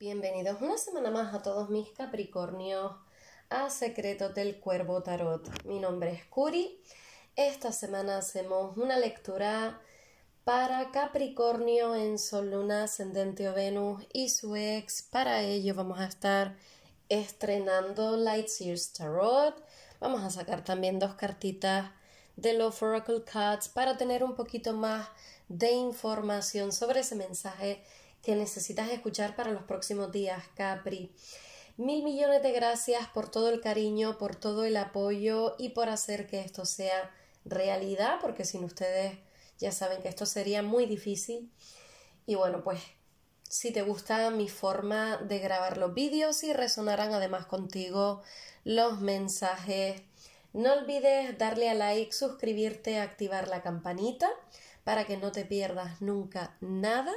Bienvenidos una semana más a todos mis Capricornios a Secretos del Cuervo Tarot. Mi nombre es Curi. Esta semana hacemos una lectura para Capricornio en Sol, Luna, Ascendente o Venus y su ex. Para ello vamos a estar estrenando Lightseers Tarot. Vamos a sacar también dos cartitas de los Oracle Cards para tener un poquito más de información sobre ese mensaje que necesitas escuchar para los próximos días, Capri. Mil millones de gracias por todo el cariño, por todo el apoyo y por hacer que esto sea realidad, porque sin ustedes ya saben que esto sería muy difícil. Y bueno, pues si te gusta mi forma de grabar los vídeos y resonarán además contigo los mensajes, no olvides darle a like, suscribirte, activar la campanita para que no te pierdas nunca nada.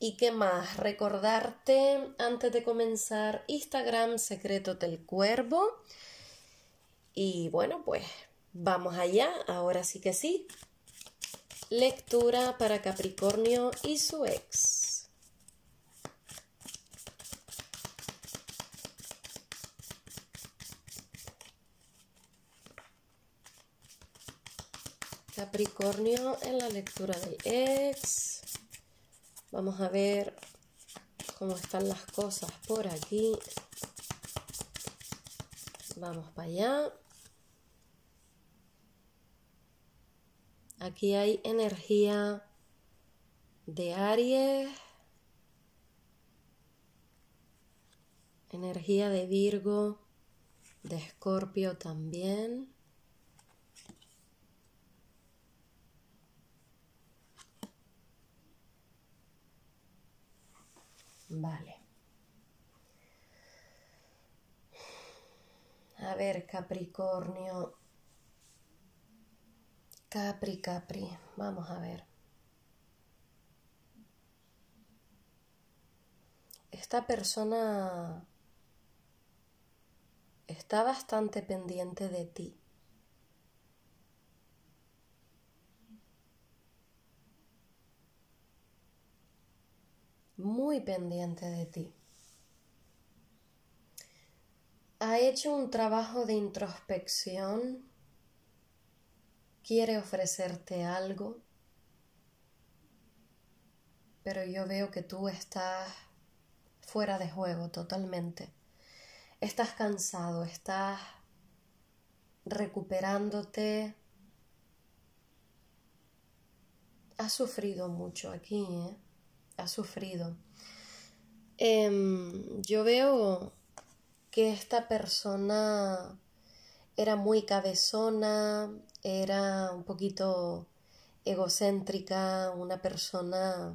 ¿Y qué más? Recordarte antes de comenzar Instagram Secreto del Cuervo. Y bueno, pues vamos allá, ahora sí que sí. Lectura para Capricornio y su ex. Capricornio en la lectura del ex. Vamos a ver cómo están las cosas por aquí. Vamos para allá. Aquí hay energía de Aries, energía de Virgo, de Escorpio también. Vale. A ver, Capricornio. Capri, Capri. Vamos a ver. Esta persona está bastante pendiente de ti. muy pendiente de ti. Ha hecho un trabajo de introspección, quiere ofrecerte algo, pero yo veo que tú estás fuera de juego totalmente. Estás cansado, estás recuperándote. Has sufrido mucho aquí, ¿eh? ha sufrido. Em, yo veo que esta persona era muy cabezona, era un poquito egocéntrica, una persona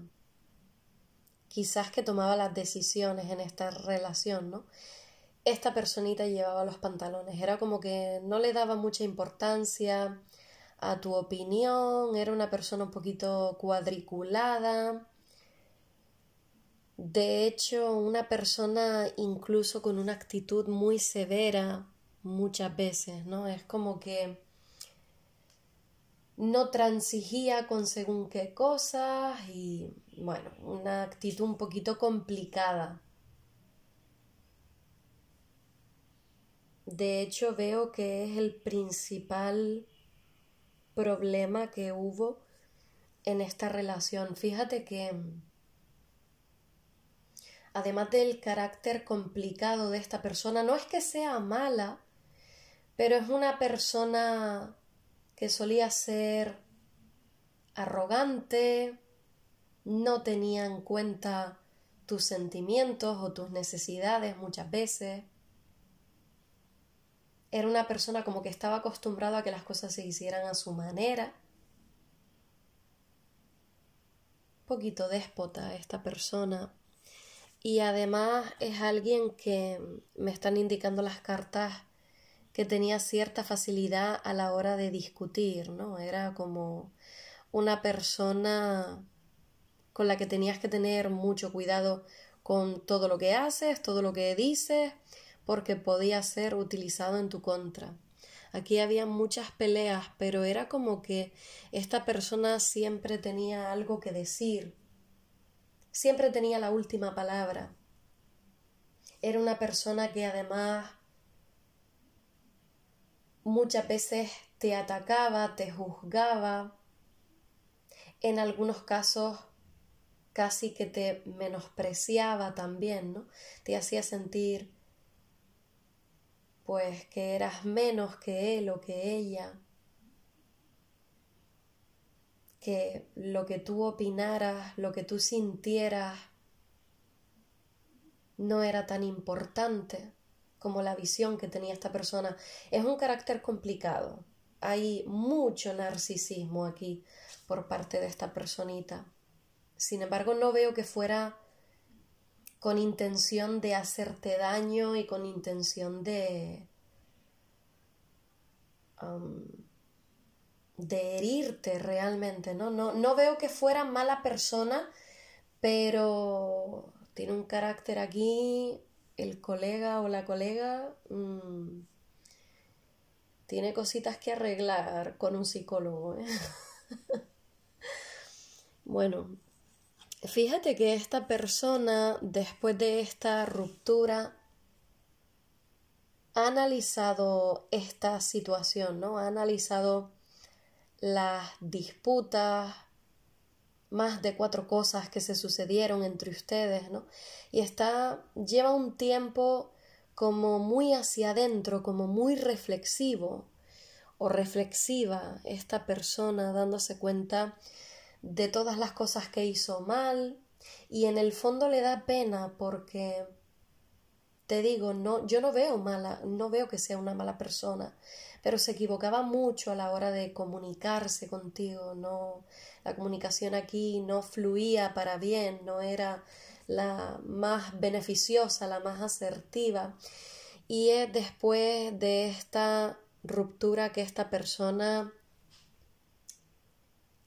quizás que tomaba las decisiones en esta relación, ¿no? Esta personita llevaba los pantalones, era como que no le daba mucha importancia a tu opinión, era una persona un poquito cuadriculada, de hecho, una persona incluso con una actitud muy severa muchas veces, ¿no? Es como que no transigía con según qué cosas y bueno, una actitud un poquito complicada. De hecho, veo que es el principal problema que hubo en esta relación. Fíjate que además del carácter complicado de esta persona, no es que sea mala, pero es una persona que solía ser arrogante, no tenía en cuenta tus sentimientos o tus necesidades muchas veces. Era una persona como que estaba acostumbrada a que las cosas se hicieran a su manera. Un poquito déspota esta persona, y además es alguien que me están indicando las cartas que tenía cierta facilidad a la hora de discutir, ¿no? Era como una persona con la que tenías que tener mucho cuidado con todo lo que haces, todo lo que dices, porque podía ser utilizado en tu contra. Aquí había muchas peleas, pero era como que esta persona siempre tenía algo que decir siempre tenía la última palabra. Era una persona que además muchas veces te atacaba, te juzgaba, en algunos casos casi que te menospreciaba también, ¿no? Te hacía sentir pues que eras menos que él o que ella que lo que tú opinaras, lo que tú sintieras, no era tan importante como la visión que tenía esta persona. Es un carácter complicado. Hay mucho narcisismo aquí por parte de esta personita. Sin embargo, no veo que fuera con intención de hacerte daño y con intención de... Um, de herirte realmente, ¿no? ¿no? No veo que fuera mala persona, pero tiene un carácter aquí, el colega o la colega mm, tiene cositas que arreglar con un psicólogo. ¿eh? bueno, fíjate que esta persona, después de esta ruptura, ha analizado esta situación, ¿no? Ha analizado las disputas, más de cuatro cosas que se sucedieron entre ustedes, ¿no? Y está, lleva un tiempo como muy hacia adentro, como muy reflexivo o reflexiva esta persona dándose cuenta de todas las cosas que hizo mal y en el fondo le da pena porque te digo, no, yo no veo mala, no veo que sea una mala persona pero se equivocaba mucho a la hora de comunicarse contigo, no la comunicación aquí no fluía para bien, no era la más beneficiosa, la más asertiva. Y es después de esta ruptura que esta persona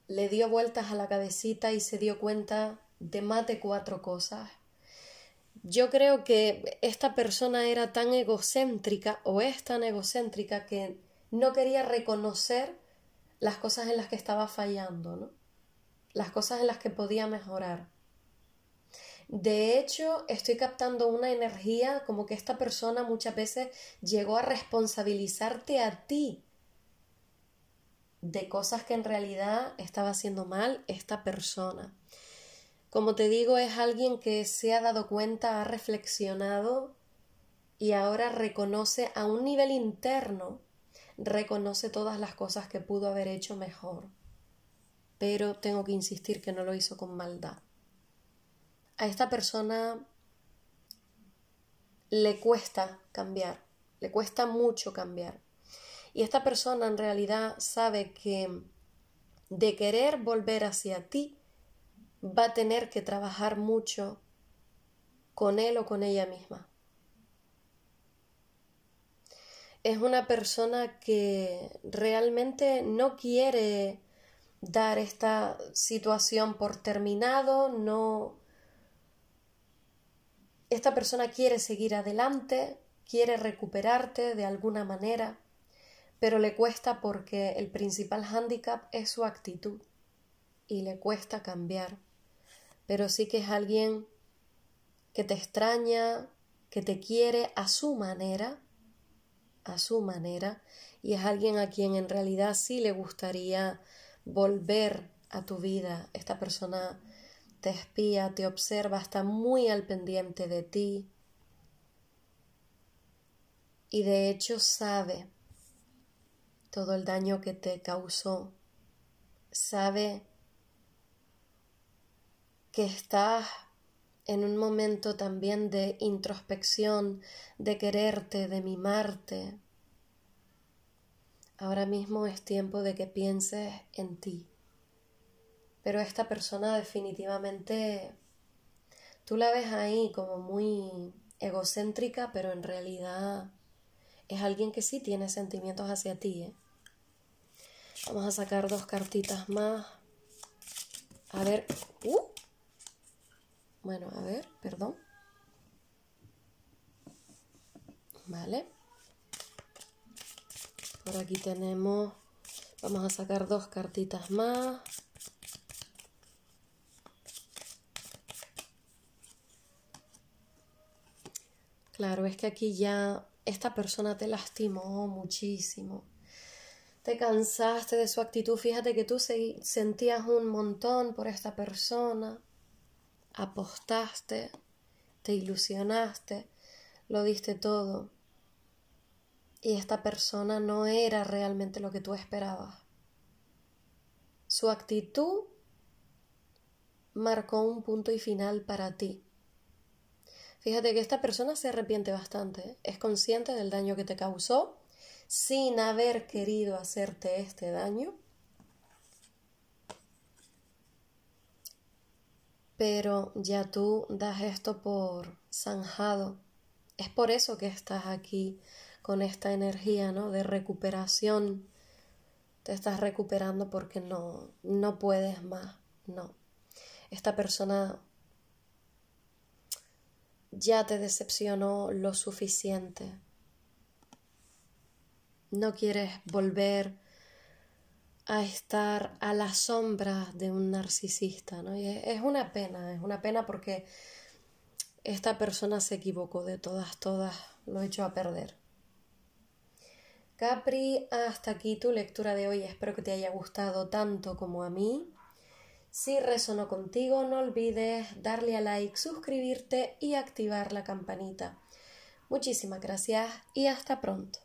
le dio vueltas a la cabecita y se dio cuenta de más de cuatro cosas. Yo creo que esta persona era tan egocéntrica o es tan egocéntrica que no quería reconocer las cosas en las que estaba fallando, ¿no? las cosas en las que podía mejorar. De hecho, estoy captando una energía como que esta persona muchas veces llegó a responsabilizarte a ti de cosas que en realidad estaba haciendo mal esta persona. Como te digo, es alguien que se ha dado cuenta, ha reflexionado y ahora reconoce a un nivel interno reconoce todas las cosas que pudo haber hecho mejor, pero tengo que insistir que no lo hizo con maldad. A esta persona le cuesta cambiar, le cuesta mucho cambiar. Y esta persona en realidad sabe que de querer volver hacia ti, va a tener que trabajar mucho con él o con ella misma. es una persona que realmente no quiere dar esta situación por terminado, no... Esta persona quiere seguir adelante, quiere recuperarte de alguna manera, pero le cuesta porque el principal hándicap es su actitud y le cuesta cambiar. Pero sí que es alguien que te extraña, que te quiere a su manera, a su manera y es alguien a quien en realidad sí le gustaría volver a tu vida. Esta persona te espía, te observa, está muy al pendiente de ti y de hecho sabe todo el daño que te causó, sabe que estás en un momento también de introspección, de quererte, de mimarte. Ahora mismo es tiempo de que pienses en ti. Pero esta persona definitivamente, tú la ves ahí como muy egocéntrica, pero en realidad es alguien que sí tiene sentimientos hacia ti. ¿eh? Vamos a sacar dos cartitas más. A ver, uh, bueno, a ver, perdón. Vale. Por aquí tenemos, vamos a sacar dos cartitas más. Claro, es que aquí ya esta persona te lastimó muchísimo. Te cansaste de su actitud. Fíjate que tú sentías un montón por esta persona apostaste, te ilusionaste, lo diste todo y esta persona no era realmente lo que tú esperabas. Su actitud marcó un punto y final para ti. Fíjate que esta persona se arrepiente bastante, es consciente del daño que te causó sin haber querido hacerte este daño pero ya tú das esto por zanjado. Es por eso que estás aquí con esta energía, ¿no? De recuperación. Te estás recuperando porque no, no puedes más, no. Esta persona ya te decepcionó lo suficiente. No quieres volver a estar a la sombra de un narcisista, ¿no? es una pena, es una pena porque esta persona se equivocó de todas, todas, lo echó a perder. Capri, hasta aquí tu lectura de hoy, espero que te haya gustado tanto como a mí. Si resonó contigo, no olvides darle a like, suscribirte y activar la campanita. Muchísimas gracias y hasta pronto.